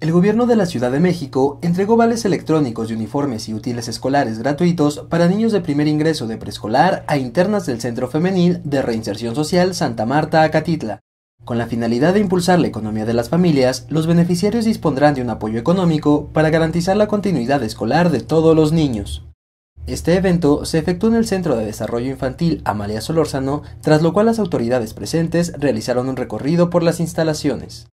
El gobierno de la Ciudad de México entregó vales electrónicos de uniformes y útiles escolares gratuitos para niños de primer ingreso de preescolar a internas del Centro Femenil de Reinserción Social Santa Marta Acatitla. Con la finalidad de impulsar la economía de las familias, los beneficiarios dispondrán de un apoyo económico para garantizar la continuidad escolar de todos los niños. Este evento se efectuó en el Centro de Desarrollo Infantil Amalia Solórzano, tras lo cual las autoridades presentes realizaron un recorrido por las instalaciones.